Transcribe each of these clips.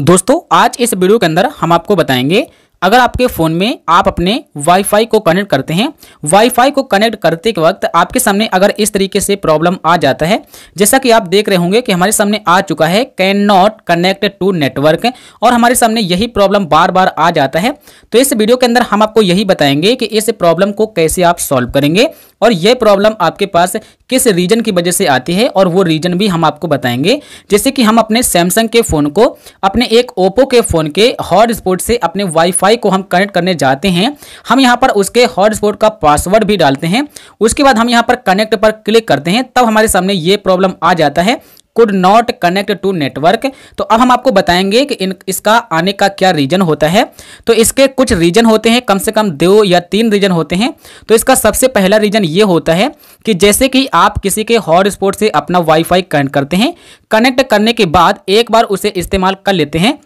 दोस्तों आज इस वीडियो के अंदर हम आपको बताएंगे अगर आपके फ़ोन में आप अपने वाईफाई को कनेक्ट करते हैं वाईफाई को कनेक्ट करते के वक्त आपके सामने अगर इस तरीके से प्रॉब्लम आ जाता है जैसा कि आप देख रहे होंगे कि हमारे सामने आ चुका है can not connect to network और हमारे सामने यही प्रॉब्लम बार बार आ जाता है तो इस वीडियो के अंदर हम आपको यही बताएंगे कि इस प्रॉब्लम को कैसे आप सॉल्व करेंगे और यह प्रॉब्लम आपके पास किस रीजन की वजह से आती है और वो रीजन भी हम आपको बताएंगे जैसे कि हम अपने सैमसंग के फ़ोन को अपने एक ओप्पो के फ़ोन के हॉटस्पॉट से अपने वाईफाई वाईफाई को हम कनेक्ट करने जाते हैं हम यहाँ पर उसके हॉटस्पॉट का पासवर्ड भी डालते हैं उसके बाद हम यहाँ पर कनेक्ट पर क्लिक करते हैं तब हमारे सामने ये प्रॉब्लम आ जाता है could not connect to network तो अब हम आपको बताएंगे कि इन इसका आने का क्या रीजन होता है तो इसके कुछ रीजन होते हैं कम से कम दो या तीन रीजन होते हैं तो इसका सबसे पहला रीजन ये होता है कि जैसे कि आप किसी के हॉटस्पॉट से अपना वाईफाई कनेक्ट करते हैं कनेक्ट करने के बाद एक बार उसे इस्तेमाल कर लेते हैं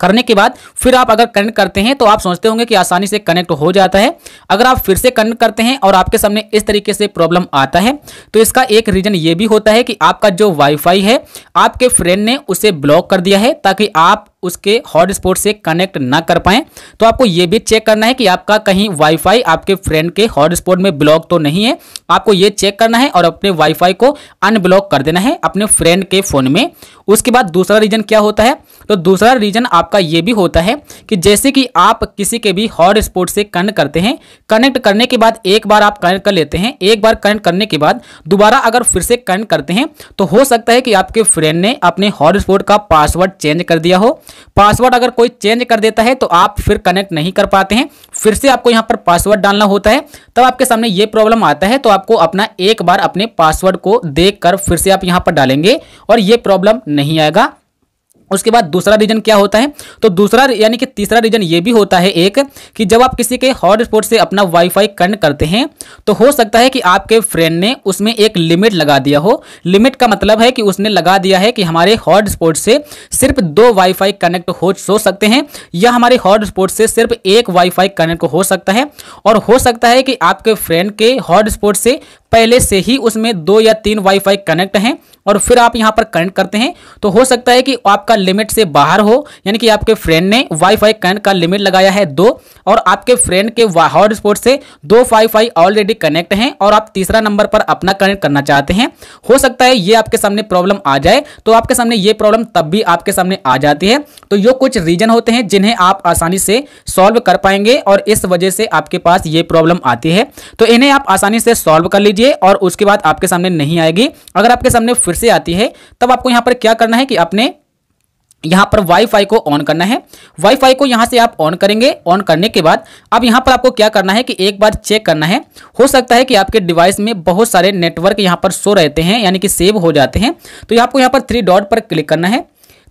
करने के बाद फिर आप अगर कनेक्ट करते हैं तो आप सोचते होंगे कि आसानी से कनेक्ट हो जाता है अगर आप फिर से कनेक्ट करते हैं और आपके सामने इस तरीके से प्रॉब्लम आता है तो इसका एक रीज़न ये भी होता है कि आपका जो वाईफाई है आपके फ्रेंड ने उसे ब्लॉक कर दिया है ताकि आप उसके हॉटस्पॉट से कनेक्ट ना कर पाएं तो आपको ये भी चेक करना है कि आपका कहीं वाईफाई आपके फ्रेंड के हॉटस्पॉट में ब्लॉक तो नहीं है आपको ये चेक करना है और अपने वाईफाई को अनब्लॉक कर देना है अपने फ्रेंड के फ़ोन में उसके बाद दूसरा रीज़न क्या होता है तो दूसरा रीजन आपका ये भी होता है कि जैसे कि आप किसी के भी हॉट स्पॉट से कनेक्ट करते हैं कनेक्ट करने के बाद एक बार आप कनेक्ट कर लेते हैं एक बार कनेक्ट करने के बाद दोबारा अगर फिर से कनेक्ट करते हैं तो हो सकता है कि आपके फ्रेंड ने अपने हॉटस्पॉट का पासवर्ड चेंज कर दिया हो पासवर्ड अगर कोई चेंज कर देता है तो आप फिर कनेक्ट नहीं कर पाते हैं फिर से आपको यहाँ पर पासवर्ड डालना होता है तब आपके सामने ये प्रॉब्लम आता है तो आपको अपना एक बार अपने पासवर्ड को देख कर फिर से आप यहाँ पर डालेंगे और ये प्रॉब्लम नहीं आएगा उसके बाद दूसरा रीजन क्या होता है तो दूसरा यानी कि तीसरा रीजन ये भी होता है एक कि जब आप किसी के हॉटस्पॉट से अपना वाईफाई कनेक्ट करते हैं तो हो सकता है कि आपके फ्रेंड ने उसमें एक लिमिट लगा दिया हो लिमिट का मतलब है कि उसने लगा दिया है कि हमारे हॉटस्पॉट से सिर्फ दो वाईफाई कनेक्ट हो सो सकते हैं या हमारे हॉटस्पॉट से सिर्फ एक वाईफाई कनेक्ट हो सकता है और हो सकता है कि आपके फ्रेंड के हॉटस्पॉट से पहले से ही उसमें दो या तीन वाईफाई कनेक्ट हैं और फिर आप यहां पर कनेक्ट करते हैं तो हो सकता है कि आपका लिमिट से बाहर हो यानी कि आपके फ्रेंड ने वाईफाई कनेक्ट का लिमिट लगाया है दो और आपके फ्रेंड के हॉटस्पॉट से दो वाईफाई ऑलरेडी कनेक्ट हैं और आप तीसरा नंबर पर अपना कनेक्ट करना चाहते हैं हो सकता है ये आपके सामने प्रॉब्लम आ जाए तो आपके सामने ये प्रॉब्लम तब भी आपके सामने आ जाती है तो ये कुछ रीजन होते हैं जिन्हें आप आसानी से सॉल्व कर पाएंगे और इस वजह से आपके पास ये प्रॉब्लम आती है तो इन्हें आप आसानी से सॉल्व कर लीजिए और उसके बाद आपके सामने नहीं आएगी अगर आपके सामने फिर से आती है तब आपको यहां पर क्या करना है कि अपने यहां पर वाईफाई को ऑन करना है वाईफाई को यहां से आप ऑन करेंगे ऑन करने के बाद अब यहां पर आपको क्या करना है कि एक बार चेक करना है हो सकता है कि आपके डिवाइस में बहुत सारे नेटवर्क यहां पर सो रहते हैं यानी कि सेव हो जाते हैं तो आपको यहां पर थ्री डॉट पर क्लिक करना है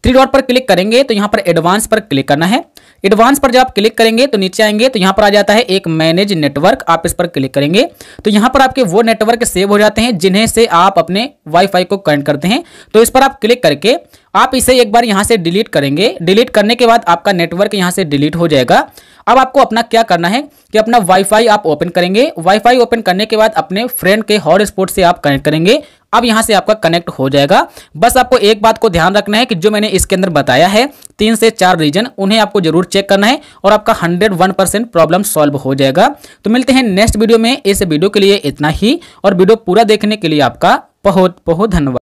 थ्री डॉट पर क्लिक करेंगे तो यहां पर एडवांस पर क्लिक करना है एडवांस पर जब आप क्लिक करेंगे तो नीचे आएंगे तो यहां पर आ जाता है एक मैनेज नेटवर्क आप इस पर क्लिक करेंगे तो यहां पर आपके वो नेटवर्क सेव हो जाते हैं जिन्हें से आप अपने वाईफाई को कनेक्ट करते हैं तो इस पर आप क्लिक करके आप इसे एक बार यहाँ से डिलीट करेंगे डिलीट करने के बाद आपका नेटवर्क यहाँ से डिलीट हो जाएगा अब आपको अपना क्या करना है कि अपना वाईफाई आप ओपन करेंगे वाईफाई ओपन करने के बाद अपने फ्रेंड के हॉटस्पॉट से आप कनेक्ट करेंगे अब यहाँ से आपका कनेक्ट हो जाएगा बस आपको एक बात को ध्यान रखना है कि जो मैंने इसके अंदर बताया है तीन से चार रीजन उन्हें आपको जरूर चेक करना है और आपका hundred one percent problem solve हो जाएगा तो मिलते हैं नेक्स्ट वीडियो में इस वीडियो के लिए इतना ही और वीडियो पूरा देखने के लिए आपका बहुत बहुत धन्यवाद